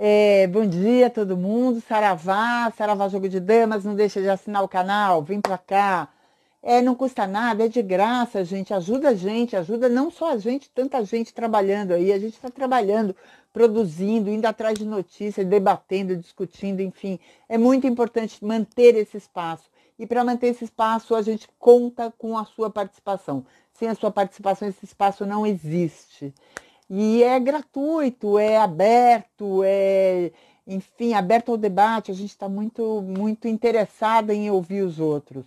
É, bom dia todo mundo, Saravá, Saravá Jogo de Damas, não deixa de assinar o canal, vem pra cá. É, não custa nada, é de graça, gente, ajuda a gente, ajuda não só a gente, tanta gente trabalhando aí, a gente está trabalhando, produzindo, indo atrás de notícias, debatendo, discutindo, enfim, é muito importante manter esse espaço. E para manter esse espaço, a gente conta com a sua participação. Sem a sua participação, esse espaço não existe. E é gratuito, é aberto, é, enfim, aberto ao debate. A gente está muito, muito interessada em ouvir os outros.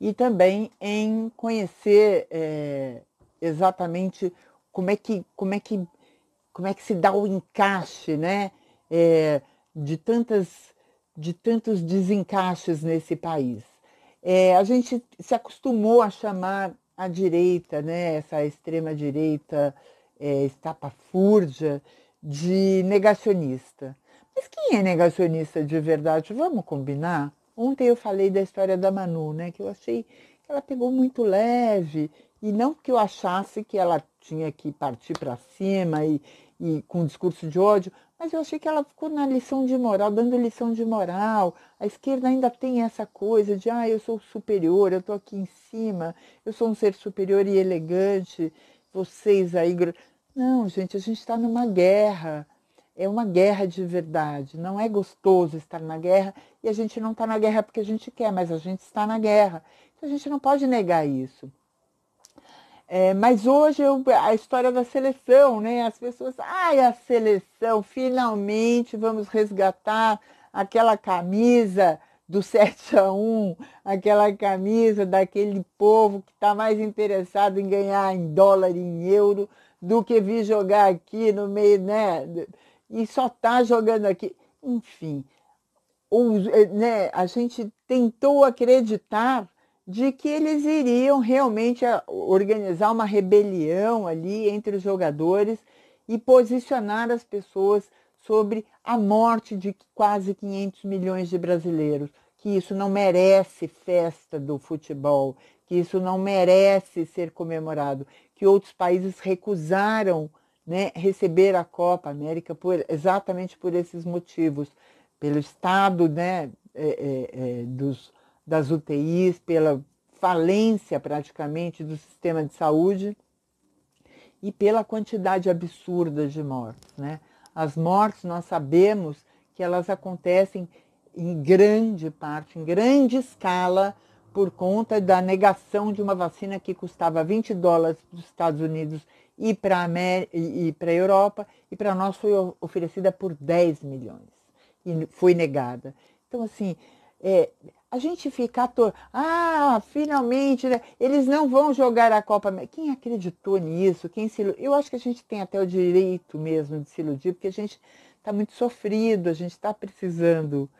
E também em conhecer é, exatamente como é que, como é que, como é que se dá o encaixe, né? É, de tantas de tantos desencaixes nesse país. É, a gente se acostumou a chamar a direita, né, essa extrema direita é, estapafúrdia de negacionista. Mas quem é negacionista de verdade? Vamos combinar? Ontem eu falei da história da Manu, né? Que eu achei que ela pegou muito leve. E não que eu achasse que ela tinha que partir para cima e, e com um discurso de ódio, mas eu achei que ela ficou na lição de moral, dando lição de moral. A esquerda ainda tem essa coisa de, ah, eu sou superior, eu estou aqui em cima, eu sou um ser superior e elegante vocês aí. Não, gente, a gente está numa guerra. É uma guerra de verdade. Não é gostoso estar na guerra e a gente não está na guerra porque a gente quer, mas a gente está na guerra. Então a gente não pode negar isso. É, mas hoje eu, a história da seleção, né? As pessoas, ai, a seleção, finalmente vamos resgatar aquela camisa do 7 a 1, aquela camisa daquele povo que está mais interessado em ganhar em dólar e em euro do que vir jogar aqui no meio, né? E só tá jogando aqui. Enfim, eh, né, a gente tentou acreditar de que eles iriam realmente eh, organizar uma rebelião ali entre os jogadores e posicionar as pessoas sobre a morte de quase 500 milhões de brasileiros, que isso não merece festa do futebol, que isso não merece ser comemorado, que outros países recusaram né, receber a Copa América por, exatamente por esses motivos, pelo estado né, é, é, é dos, das UTIs, pela falência praticamente do sistema de saúde e pela quantidade absurda de mortes, né? As mortes, nós sabemos que elas acontecem em grande parte, em grande escala, por conta da negação de uma vacina que custava 20 dólares dos Estados Unidos e para a Europa, e para nós foi oferecida por 10 milhões e foi negada. Então, assim, é, a gente fica ator, ah, finalmente, né? eles não vão jogar a Copa Quem acreditou nisso? Quem se Eu acho que a gente tem até o direito mesmo de se iludir, porque a gente está muito sofrido, a gente está precisando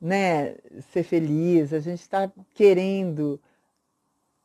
né, ser feliz, a gente está querendo.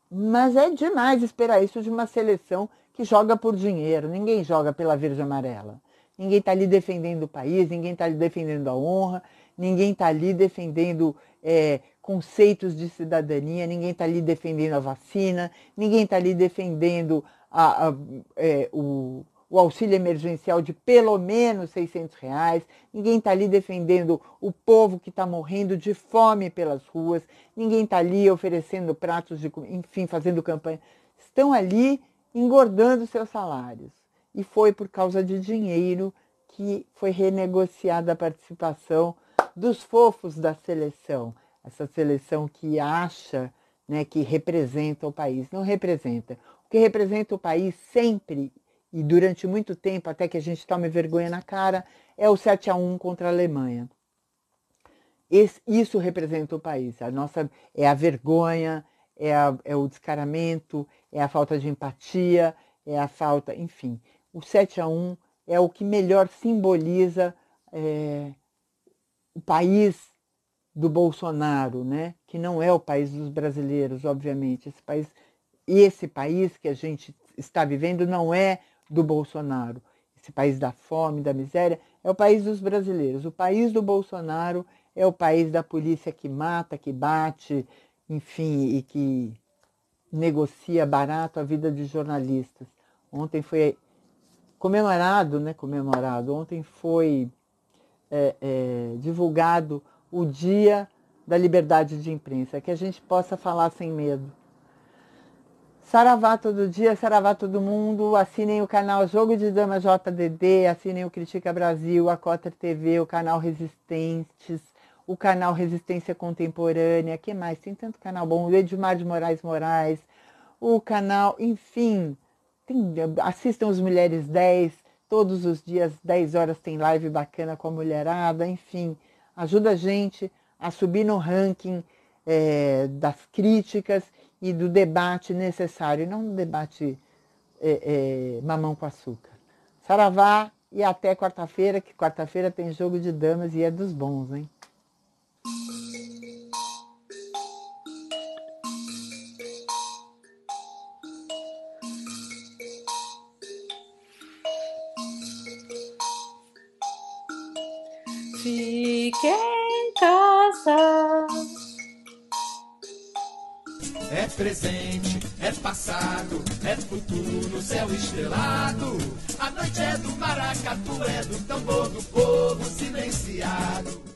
Mas é demais esperar isso de uma seleção que joga por dinheiro, ninguém joga pela verde amarela. Ninguém está ali defendendo o país, ninguém está ali defendendo a honra, ninguém está ali defendendo é, conceitos de cidadania, ninguém está ali defendendo a vacina, ninguém está ali defendendo a, a, é, o, o, auxílio emergencial de pelo menos 600 reais, ninguém está ali defendendo o povo que está morrendo de fome pelas ruas, ninguém está ali oferecendo pratos de enfim, fazendo campanha. Estão ali engordando seus salários. E foi por causa de dinheiro que foi renegociada a participação dos fofos da seleção, essa seleção que acha né, que representa o país. Não representa. O que representa o país sempre e durante muito tempo, até que a gente tome vergonha na cara, é o 7 a 1 contra a Alemanha. Esse, isso representa o país. A nossa é a vergonha, é, a, é, o descaramento, é a falta de empatia, é a falta, enfim. O 7 a 1 é o que melhor simboliza é, o país do Bolsonaro, né? que não é o país dos brasileiros, obviamente. Esse país, esse país que a gente está vivendo não é do Bolsonaro. Esse país da fome, da miséria, é o país dos brasileiros. O país do Bolsonaro é o país da polícia que mata, que bate, enfim, e que negocia barato a vida de jornalistas. Ontem foi comemorado, né? Comemorado. Ontem foi é, é, divulgado o Dia da Liberdade de Imprensa, que a gente possa falar sem medo. Saravá todo dia, saravá todo mundo. Assinem o canal Jogo de Dama JDD, assinem o Critica Brasil, a Cotter TV, o canal Resistentes, o canal Resistência Contemporânea. que mais? Tem tanto canal bom. O Edmar de Moraes Moraes, o canal, enfim. Tem, assistam os Mulheres 10 Todos os dias, 10 horas, tem live bacana com a mulherada, enfim. Ajuda a gente a subir no ranking é, das críticas e do debate necessário, não do debate é, é, mamão com açúcar. Saravá e até quarta-feira, que quarta-feira tem jogo de damas e é dos bons, hein? Fique em casa. É presente, é passado, é futuro, no céu estrelado. A noite é do maracatu, é do tambor do povo silenciado.